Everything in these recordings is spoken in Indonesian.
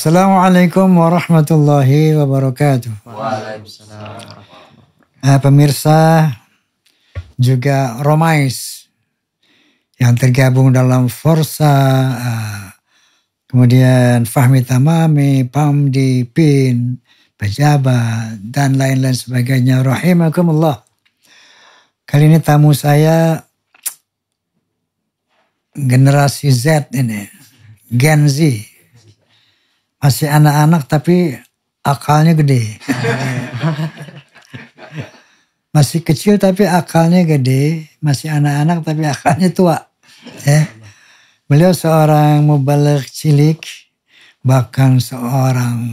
Assalamualaikum warahmatullahi wabarakatuh. Waalaikumsalam. Nah, pemirsa juga Romais yang tergabung dalam Forsa, eh, kemudian Fahmi Tamami, Pamdi, Pin, Pejabat, dan lain-lain sebagainya. Rahimakumullah. Kali ini tamu saya generasi Z ini, Gen Z masih anak-anak tapi akalnya gede. masih kecil tapi akalnya gede, masih anak-anak tapi akalnya tua. Ya. Beliau seorang mubalik cilik, bahkan seorang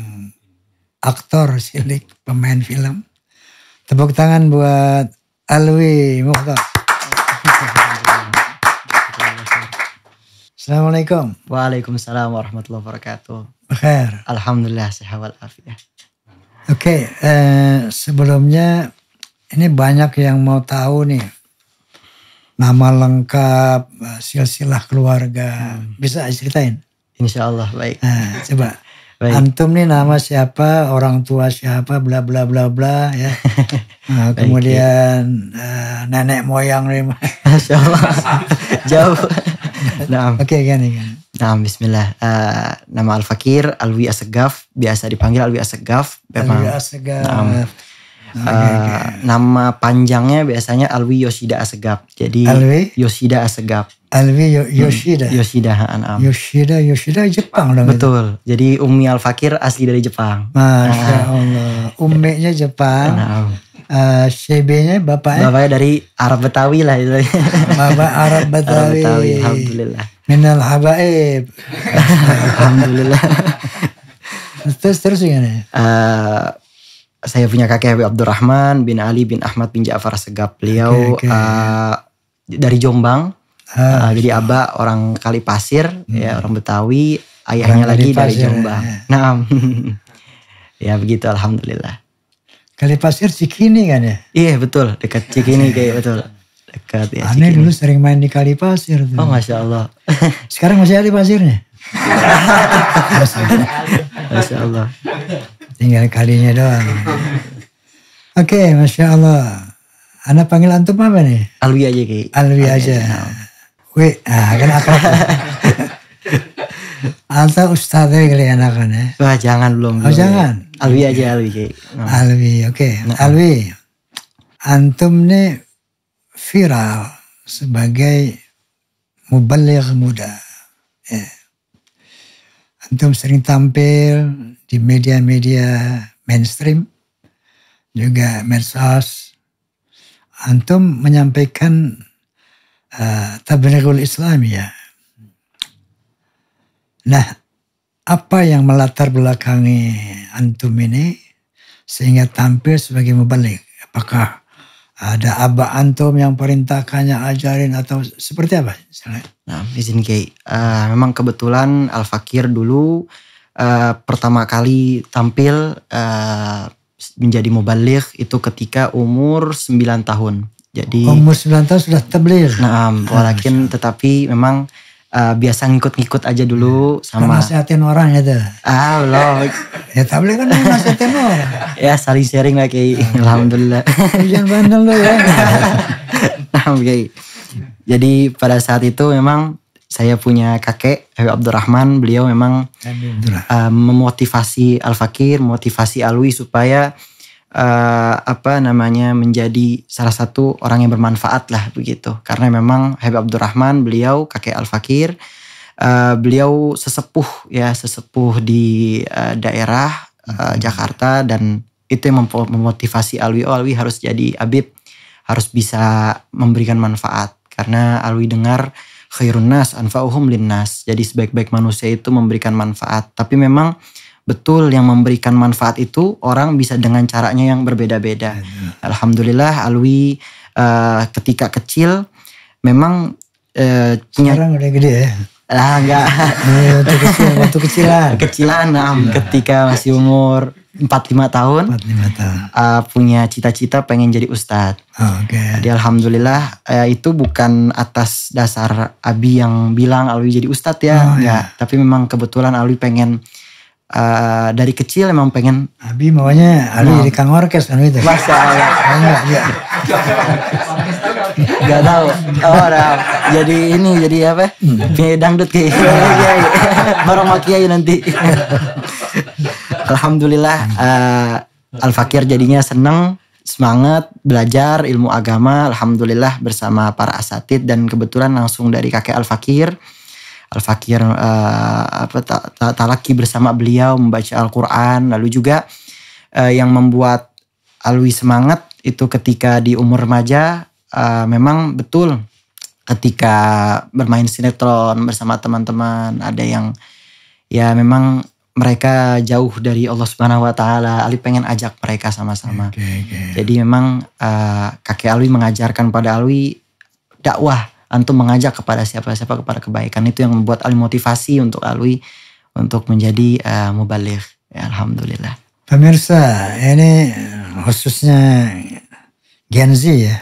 aktor cilik, pemain film. Tepuk tangan buat Alwi Mukhtar. Assalamualaikum. Waalaikumsalam warahmatullahi wabarakatuh khair. Alhamdulillah sehat walafiat. Oke, okay, eh, sebelumnya ini banyak yang mau tahu nih nama lengkap, eh, silsilah keluarga, hmm. bisa ceritain? Insya Allah baik. Nah, coba. Baik. Antum nih nama siapa, orang tua siapa, bla bla bla bla ya. Nah, kemudian uh, nenek moyang nih. Masya Allah. Jauh. nah. Oke, okay, gini, gini. Nah, bismillah. Uh, nama Al-Fakir, Alwi Asegaf. Biasa dipanggil Alwi Asegaf. Memang, Alwi Asegaf. Um, uh, okay, okay. Eh, nama panjangnya biasanya Alwi Yoshida Asegap. Jadi Alwi? Yoshida Asegap. Alwi Yoshida? Hmm, Yoshida, Anam. Yoshida, Yoshida Jepang dong. Betul. Itu. Jadi Umi Al-Fakir asli dari Jepang. Masya Allah. Umeknya Jepang. Anam. Uh, eh, CB-nya bapaknya? Bapaknya dari Arab Betawi lah. Bapak Arab Betawi. Arab Betawi, Alhamdulillah. Minal habaib. Alhamdulillah. terus terus gimana? Uh, saya punya kakek Habib Abdurrahman bin Ali bin Ahmad bin Ja'far Segap. Beliau okay, okay. Uh, eh, dari Jombang. Ah, uh, jadi abah Aba orang Kalipasir, ya, hmm. ya orang Betawi. Ayahnya orang lagi dari Jombang. Ya. Nah, ya begitu alhamdulillah. Kali Kalipasir Cikini kan ya? Iya betul, dekat Cikini kayak betul. Dekat ya. Aneh dulu sering main di kali pasir. Tuh. Oh masya Allah. Sekarang masih ada pasirnya. masya Allah. Tinggal kalinya doang. Oke, okay, masya Allah. Anak panggil antum apa nih? Alwi aja ki. Alwi aja. Ya. Wih, ah kan akrab. Ya. ustadz yang kali ya, anakan ya? Wah jangan belum. Oh jangan. Alwi aja Alwi. Ki. Alwi, oke. Okay. Nah. Alwi, antum nih viral sebagai mubaligh muda. Ya. Antum sering tampil di media-media mainstream, juga medsos. Antum menyampaikan uh, eh, tablighul Islam ya. Nah, apa yang melatar belakangi antum ini sehingga tampil sebagai mubalik? Apakah ada aba antum yang perintahkannya ajarin atau seperti apa? Nah, izin Kiai. Uh, eh, memang kebetulan Al Fakir dulu uh, pertama kali tampil uh, menjadi mubalik itu ketika umur 9 tahun. Jadi umur 9 tahun sudah tablir. Nah, ah, walakin tetapi memang uh, biasa ngikut-ngikut aja dulu iya. kan sama nasihatin orang ya, tuh. ah loh. ya tapi kan nasihatin orang ya saling sharing lah kayak okay. alhamdulillah jangan iya, bandel lo ya nah okay. jadi pada saat itu memang saya punya kakek Habib Abdurrahman beliau memang uh, memotivasi Al Fakir, motivasi Alwi supaya uh, apa namanya menjadi salah satu orang yang bermanfaat lah begitu karena memang Habib Abdurrahman beliau kakek Al Fakir uh, eh, beliau sesepuh ya sesepuh di uh, daerah uh, Jakarta dan itu yang memotivasi Alwi oh, Alwi harus jadi Abib harus bisa memberikan manfaat karena Alwi dengar khairun nas anfa'uhum linnas jadi sebaik-baik manusia itu memberikan manfaat tapi memang uh, betul yang memberikan manfaat itu orang bisa dengan caranya yang berbeda-beda. Ya. Alhamdulillah Alwi uh, ketika kecil memang uh, punya sekarang udah gede ya. Lah enggak. Iya, waktu kecil, waktu kecilan. Kecilan, kecilan. Nah, ketika masih umur empat tahun. tahun. Uh, punya cita-cita pengen jadi ustad. Oh, ah, Oke. Okay. Jadi alhamdulillah uh, itu bukan atas dasar Abi yang bilang Alwi jadi ustad ya, oh, enggak. Yeah. Tapi memang kebetulan Alwi pengen uh, uh, dari kecil emang pengen Abi maunya Abi jadi kang orkes kan gitu Masya Allah. enggak ya Gak tahu oh nah, jadi ini jadi apa hmm. penyanyi dangdut kayak gitu. iya, iya, iya. Barang sama nanti alhamdulillah uh, eh, al fakir jadinya seneng semangat belajar ilmu agama alhamdulillah bersama para asatid dan kebetulan langsung dari kakek al fakir Al-Fakir uh, apa talaki bersama beliau membaca Al-Qur'an lalu juga uh, yang membuat Alwi semangat itu ketika di umur remaja uh, memang betul ketika bermain sinetron bersama teman-teman ada yang ya memang mereka jauh dari Allah Subhanahu wa taala. Ali pengen ajak mereka sama-sama. Okay, okay. Jadi memang uh, kakek Alwi mengajarkan pada Alwi dakwah antum mengajak kepada siapa-siapa kepada kebaikan itu yang membuat Alwi motivasi untuk Alwi untuk menjadi uh, mubalik. Ya, Alhamdulillah. Pemirsa, ini khususnya Gen Z ya.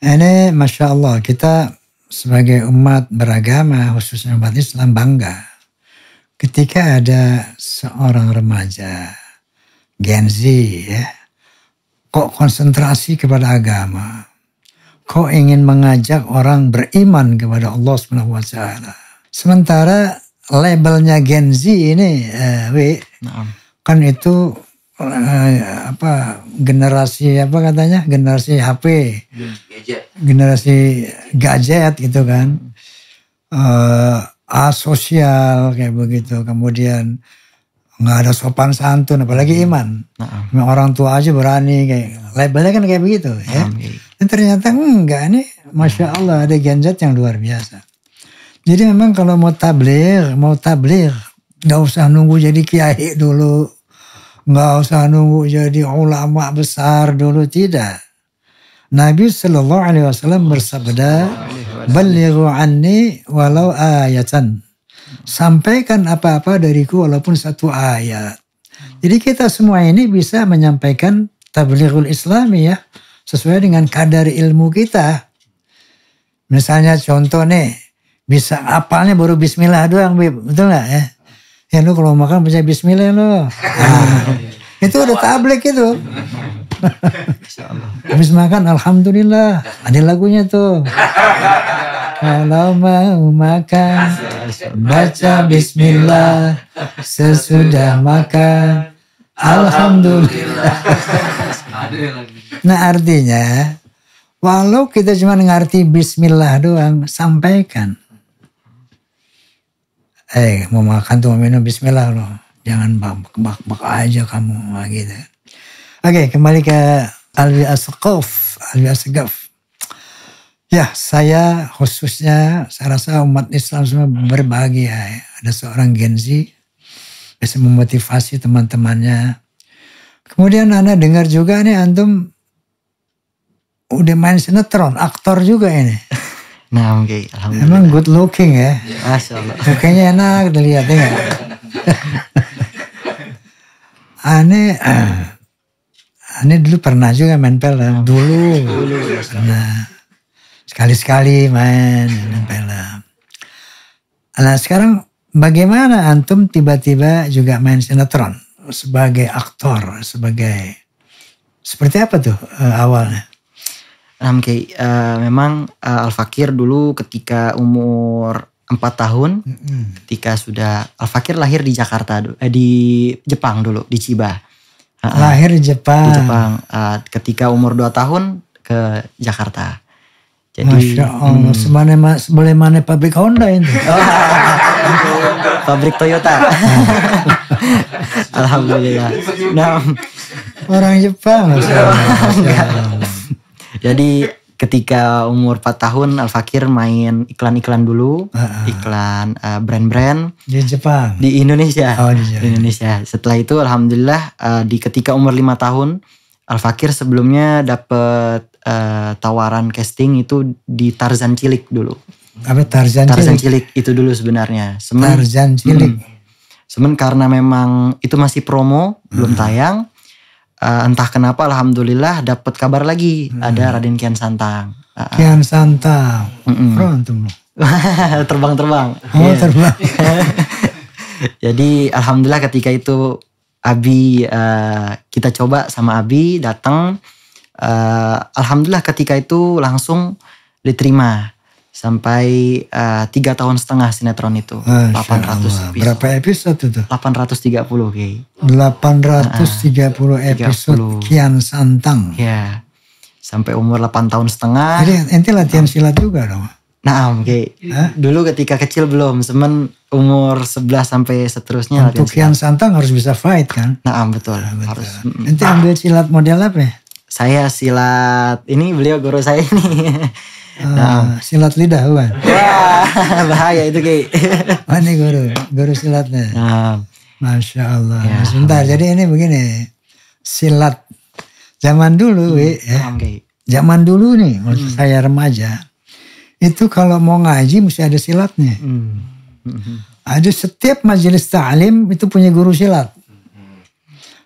Ini Masya Allah kita sebagai umat beragama khususnya umat Islam bangga ketika ada seorang remaja Gen Z ya kok konsentrasi kepada agama kok ingin mengajak orang beriman kepada Allah Subhanahu wa taala. Sementara labelnya Gen Z ini eh, we, nah. kan itu eh, apa generasi apa katanya generasi HP gadget. generasi gadget gitu kan eh, asosial kayak begitu kemudian nggak ada sopan santun apalagi hmm. iman uh orang tua aja berani kayak labelnya kan kayak begitu uh ya iya. dan ternyata enggak ini masya hmm. Allah ada genjat yang luar biasa jadi memang kalau mau tablir mau tablir nggak usah nunggu jadi kiai dulu nggak usah nunggu jadi ulama besar dulu tidak Nabi Shallallahu Alaihi Wasallam bersabda beliru anni walau ayatan sampaikan apa-apa dariku walaupun satu ayat. Jadi kita semua ini bisa menyampaikan tablighul islami ya sesuai dengan kadar ilmu kita. Misalnya contoh nih bisa apalnya baru bismillah doang betul gak ya? Ya lu kalau makan punya bismillah lo. Nah, itu udah tablik itu. Habis makan alhamdulillah. Ada lagunya tuh. Kalau mau makan baca bismillah sesudah makan alhamdulillah. Nah artinya walau kita cuma ngerti bismillah doang sampaikan. Eh mau makan tuh mau minum bismillah loh. Jangan bak-bak aja kamu gitu. Oke, okay, kembali ke Alwi Asqaf. Alwi Asgaf. Ya, saya khususnya saya rasa umat Islam semua berbahagia. Ya. Ada seorang Gen Z bisa memotivasi teman-temannya. Kemudian Anda dengar juga nih antum udah main sinetron, aktor juga ini. Nah, oke, okay. alhamdulillah. Emang good looking ya. ya Masya Allah. Kayaknya enak dilihatnya. Aneh. Uh, Ini dulu pernah juga main film ya? oh. dulu. Dulu. Ya, Sekali-sekali main, main film. Nah sekarang bagaimana antum tiba-tiba juga main sinetron sebagai aktor, sebagai seperti apa tuh uh, awalnya? okay. uh, eh, memang uh, eh, Al Fakir dulu ketika umur 4 tahun, mm -hmm. ketika sudah Al Fakir lahir di Jakarta, eh, di Jepang dulu, di -hmm. Uh, Lahir di Jepang. Di Jepang. Uh, ketika umur 2 tahun ke Jakarta. Jadi, Masya Allah, hmm. semane ma, boleh mana pabrik Honda ini? pabrik Toyota. Alhamdulillah. Nah, orang Jepang. Masya Allah. Masya Allah. Jadi ketika umur 4 tahun Al Fakir main iklan-iklan dulu, uh -uh. iklan brand eh, brand-brand di Jepang, di Indonesia, oh, di, Jepang. Indonesia. Setelah itu alhamdulillah uh, di ketika umur 5 tahun Al Fakir sebelumnya dapat uh, eh, tawaran casting itu di Tarzan Cilik dulu. Apa Tarzan, Tarzan Cilik? Cilik itu dulu sebenarnya. Semen, Tarzan Cilik. Hmm, semen karena memang itu masih promo, hmm. belum tayang uh, entah kenapa alhamdulillah dapat kabar lagi hmm. ada Raden Kian Santang. Uh, Kian Santang. Mm -mm. Terbang-terbang. oh, yeah. terbang. Jadi alhamdulillah ketika itu Abi uh, kita coba sama Abi datang uh, alhamdulillah ketika itu langsung diterima sampai eh, tiga uh, tahun setengah sinetron itu delapan ratus berapa episode itu delapan ratus tiga puluh delapan ratus tiga puluh episode 30. kian santang ya sampai umur delapan tahun setengah jadi ente latihan nah. silat juga dong Nah, kayak Okay. Dulu ketika kecil belum, semen umur sebelas sampai seterusnya. Untuk Kian Santang harus bisa fight kan? Nah, betul. Nah, betul. Harus. Nanti ambil silat model apa ya? Saya silat, ini beliau guru saya ini. Nah, silat lidah bukan? Wah, bahaya itu Ki. oh, ini guru, guru silatnya. Nah. Masya Allah. Ya, Sebentar, jadi ini begini. Silat. Zaman dulu, hmm, we, ya. Okay. Zaman dulu nih, waktu hmm. saya remaja. Itu kalau mau ngaji mesti ada silatnya. Hmm. hmm. Ada setiap majelis ta'lim itu punya guru silat.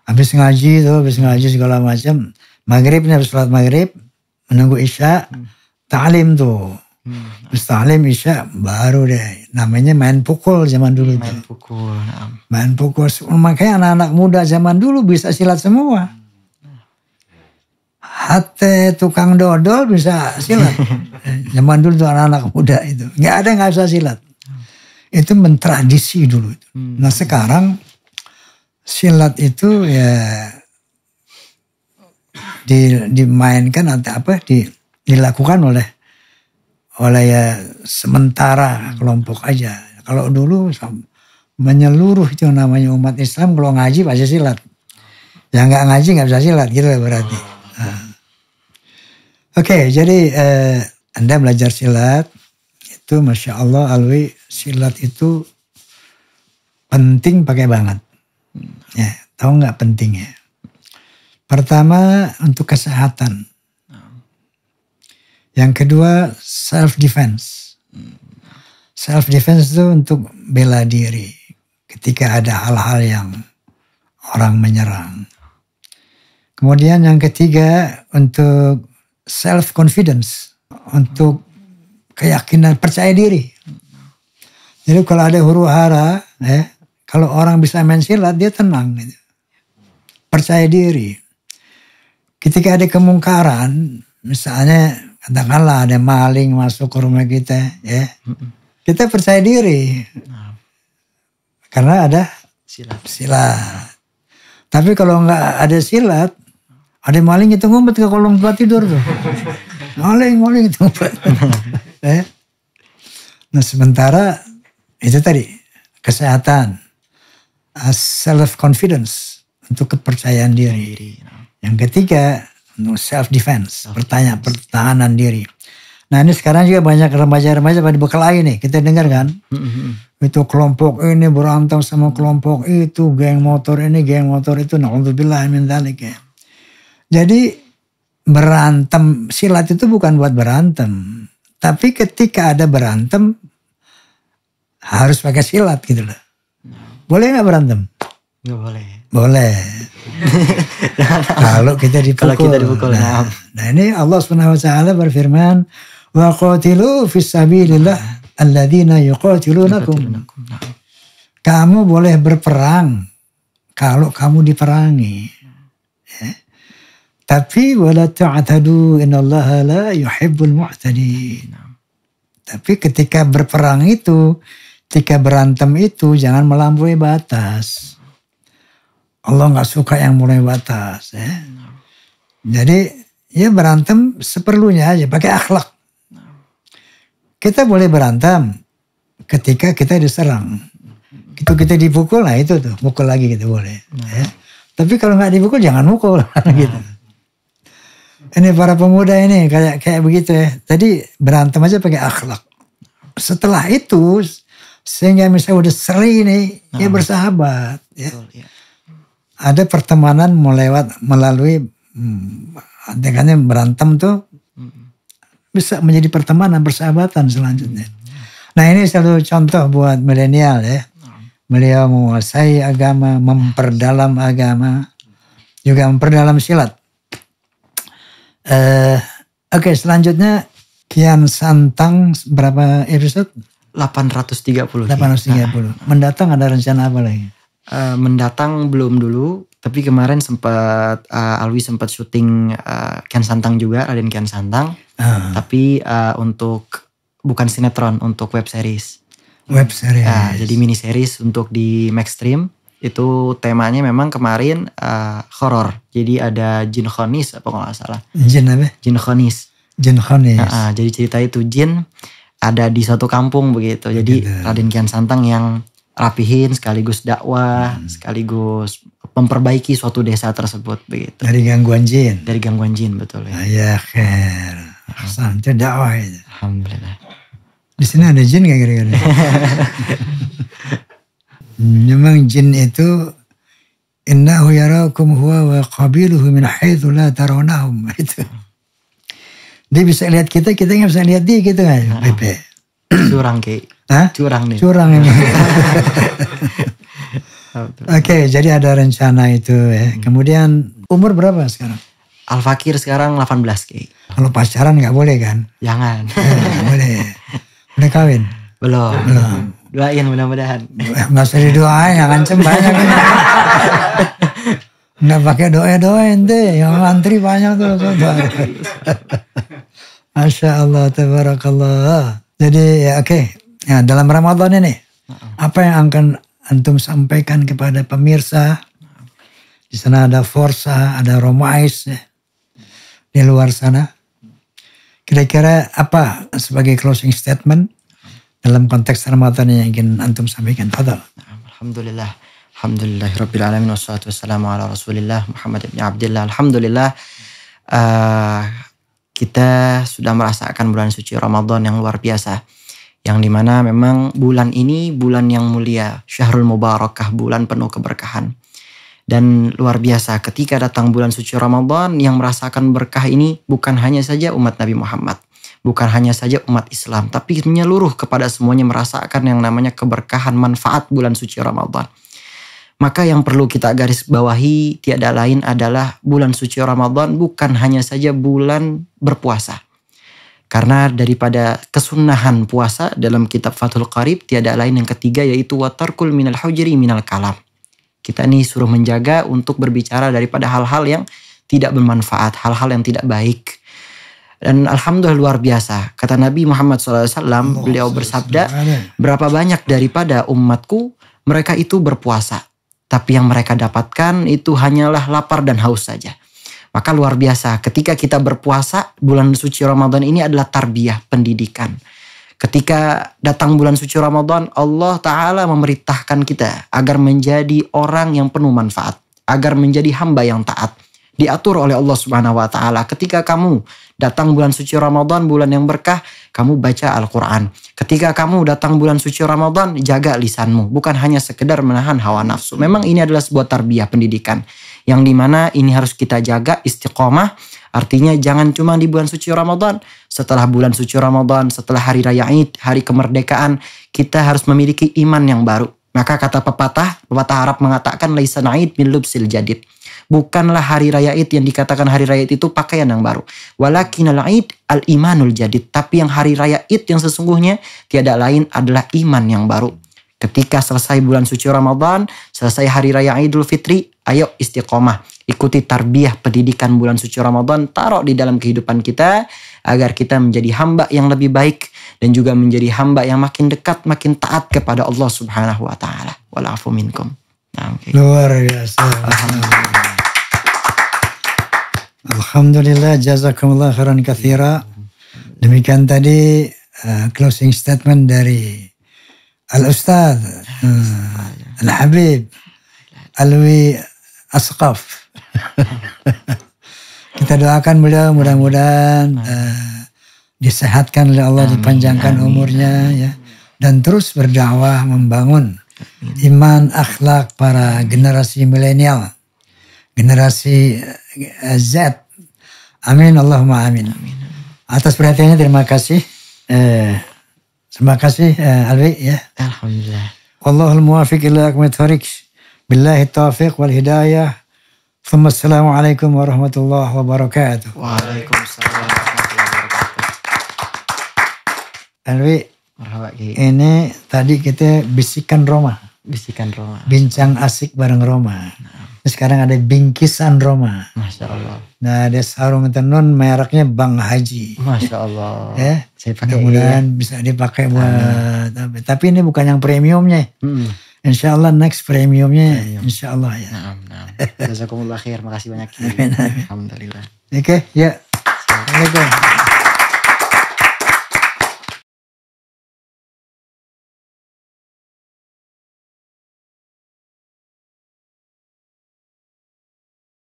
Habis ngaji tuh, habis ngaji segala macam. maghribnya habis sholat maghrib. Menunggu isya. Hmm tuh. Hmm. Terus talim bisa baru deh. Namanya main pukul zaman dulu. Main tuh. pukul. Nah. Main pukul. Makanya anak-anak muda zaman dulu bisa silat semua. Hati tukang dodol bisa silat. zaman dulu tuh anak-anak muda itu. Nggak ada nggak bisa silat. Itu mentradisi dulu. Itu. Hmm. Nah sekarang silat itu ya di, dimainkan atau apa di dilakukan oleh oleh ya sementara kelompok aja. Kalau dulu menyeluruh itu namanya umat Islam kalau ngaji pasti silat. Yang nggak ngaji nggak bisa silat gitu lah ya berarti. Nah. Oke, okay, jadi eh, Anda belajar silat itu Masya Allah Alwi silat itu penting pakai banget. Ya, tahu nggak pentingnya? Pertama untuk kesehatan yang kedua self defense. Self defense itu untuk bela diri ketika ada hal-hal yang orang menyerang. Kemudian yang ketiga untuk self confidence, untuk keyakinan percaya diri. Jadi kalau ada huru hara, ya, kalau orang bisa main silat dia tenang gitu. Percaya diri. Ketika ada kemungkaran, misalnya katakanlah ada maling masuk ke rumah kita ya kita percaya diri nah. karena ada silat silat tapi kalau nggak ada silat ada maling itu ngumpet ke kolong tempat tidur tuh maling maling itu ngumpet ya. nah sementara itu tadi kesehatan uh, self confidence untuk kepercayaan diri nah. yang ketiga untuk self defense, okay. pertanyaan pertahanan diri. Nah ini sekarang juga banyak remaja-remaja pada berkelahi nih, kita dengar kan? Mm-hmm. Itu kelompok ini berantem sama kelompok itu, geng motor ini, geng motor itu, nah min dzalik ya. Jadi berantem silat itu bukan buat berantem, tapi ketika ada berantem harus pakai silat gitu loh. Nah. Boleh nggak berantem? Nggak boleh. Boleh. kalau kita dipukul. Kalau kita dipukul. Nah, nah. nah ini Allah Subhanahu wa taala berfirman, "Wa qatilu fi sabilillah alladzina yuqatilunakum." Kamu boleh berperang kalau kamu diperangi. Ya. Tapi wala ta'tadu innallaha la yuhibbul mu'tadin. Tapi ketika berperang itu, ketika berantem itu jangan melampaui batas. Allah nggak suka yang mulai batas. Ya. Jadi ya berantem seperlunya aja pakai akhlak. Kita boleh berantem ketika kita diserang. Itu kita dipukul, lah itu tuh mukul lagi kita boleh. Ya. Tapi kalau nggak dipukul jangan mukul gitu. Ini para pemuda ini kayak kayak begitu ya. Tadi berantem aja pakai akhlak. Setelah itu sehingga misalnya udah sering nih, ya bersahabat. Ya. Betul, ya ada pertemanan melewat melalui hmm, dengannya berantem tuh bisa menjadi pertemanan persahabatan selanjutnya. Nah ini satu contoh buat milenial ya. Mm. Beliau menguasai agama, memperdalam agama, juga memperdalam silat. Eh, Oke okay, selanjutnya Kian Santang berapa episode? 830. 830. Nah. Mendatang ada rencana apa lagi? uh, mendatang belum dulu tapi kemarin sempat uh, Alwi sempat syuting uh, Kian Santang juga Raden Kian Santang uh. tapi uh, untuk bukan sinetron untuk web series web series uh, jadi mini series untuk di Maxstream itu temanya memang kemarin uh, horor jadi ada jin khonis apa kalau nggak salah jin apa jin khonis jin khonis uh, uh, jadi cerita itu jin ada di suatu kampung begitu jadi Raden Kian Santang yang rapihin sekaligus dakwah hmm. sekaligus memperbaiki suatu desa tersebut begitu dari gangguan jin dari gangguan jin betul ya ya ker dakwah itu alhamdulillah di sini ada jin gak kira-kira memang jin itu innahu yarakum huwa wa qabiluhu min haitsu la taronahum itu dia bisa lihat kita kita nggak bisa lihat dia gitu kan nah. Pepe curang ki Hah? curang nih curang ini Oke, okay, jadi ada rencana itu ya. Hmm. Kemudian umur berapa sekarang? Al Fakir sekarang 18 ki. Kalau pacaran nggak boleh kan? Jangan. ya, boleh. Udah kawin? Belum. Belum. Doain mudah-mudahan. Eh, nggak usah didoain, nggak ngancem banyak. Nggak pakai doa-doain deh, yang antri banyak tuh. Masya Allah, tabarakallah. Jadi ya oke, okay. ya, dalam Ramadan ini uh-uh. apa yang akan antum sampaikan kepada pemirsa? Di sana ada Forsa, ada Romais ya. di luar sana. Kira-kira apa sebagai closing statement dalam konteks Ramadan yang ingin antum sampaikan? Fadal. Nah, alhamdulillah. Alhamdulillah Rabbil Alamin Wassalatu wassalamu ala rasulillah Muhammad ibn Abdillah Alhamdulillah uh, kita sudah merasakan bulan suci Ramadan yang luar biasa. Yang dimana memang bulan ini bulan yang mulia, syahrul mubarakah, bulan penuh keberkahan. Dan luar biasa ketika datang bulan suci Ramadan yang merasakan berkah ini bukan hanya saja umat Nabi Muhammad. Bukan hanya saja umat Islam, tapi menyeluruh kepada semuanya merasakan yang namanya keberkahan manfaat bulan suci Ramadan. Maka yang perlu kita garis bawahi tiada lain adalah bulan suci Ramadan bukan hanya saja bulan berpuasa. Karena daripada kesunahan puasa dalam kitab Fathul Qarib tiada lain yang ketiga yaitu watarkul minal hujri minal kalam. Kita ini suruh menjaga untuk berbicara daripada hal-hal yang tidak bermanfaat, hal-hal yang tidak baik. Dan alhamdulillah luar biasa. Kata Nabi Muhammad SAW, beliau bersabda, berapa banyak daripada umatku mereka itu berpuasa tapi yang mereka dapatkan itu hanyalah lapar dan haus saja. Maka luar biasa ketika kita berpuasa bulan suci Ramadan ini adalah tarbiyah pendidikan. Ketika datang bulan suci Ramadan Allah Ta'ala memerintahkan kita agar menjadi orang yang penuh manfaat. Agar menjadi hamba yang taat diatur oleh Allah Subhanahu wa taala. Ketika kamu datang bulan suci Ramadan, bulan yang berkah, kamu baca Al-Qur'an. Ketika kamu datang bulan suci Ramadan, jaga lisanmu, bukan hanya sekedar menahan hawa nafsu. Memang ini adalah sebuah tarbiyah pendidikan yang dimana ini harus kita jaga istiqomah Artinya jangan cuma di bulan suci Ramadan. Setelah bulan suci Ramadan, setelah hari raya Id, hari kemerdekaan, kita harus memiliki iman yang baru. Maka kata pepatah, pepatah Arab mengatakan laisan naid min lubsil jadid. Bukanlah hari raya Id yang dikatakan hari raya Id itu pakaian yang baru. Walakin al Id al imanul jadi. Tapi yang hari raya Id yang sesungguhnya tiada lain adalah iman yang baru. Ketika selesai bulan suci Ramadan, selesai hari raya Idul Fitri, ayo istiqomah. Ikuti tarbiyah pendidikan bulan suci Ramadan, taruh di dalam kehidupan kita agar kita menjadi hamba yang lebih baik dan juga menjadi hamba yang makin dekat, makin taat kepada Allah Subhanahu wa taala. Walafu minkum. Nah, okay. Luar biasa. Alhamdulillah. Alhamdulillah jazakumullah khairan kathira. Demikian tadi uh, closing statement dari Al-Ustaz uh, Al-Habib Alwi Asqaf. Kita doakan beliau mudah-mudahan uh, disehatkan oleh Allah, amin, dipanjangkan amin, umurnya amin. ya dan terus berdakwah membangun iman akhlak para generasi milenial generasi eh, Z. Amin Allahumma amin. amin. Atas perhatiannya terima kasih. Eh, terima kasih eh, Alwi ya. Alhamdulillah. Wallahul muwafiq ila aqmat tariq. Billahi taufiq wal hidayah. Thumma assalamualaikum warahmatullahi wabarakatuh. Waalaikumsalam warahmatullahi wabarakatuh. Alwi, ini tadi kita bisikan Roma. Bisikan Roma. Bincang asik bareng Roma. Nah. Sekarang ada bingkisan Roma. Masya Allah. Nah ada sarung tenun mereknya Bang Haji. Masya Allah. ya, saya pakai. Kemudian iya. bisa dipakai nah. buat. Tapi, tapi ini bukan yang premiumnya. Hmm. Insya Allah next premiumnya Premium. Insya Allah ya. Nah, nah. Jazakumullah khair. Makasih banyak. Amin, amin. Alhamdulillah. Oke, okay, ya. Assalamualaikum.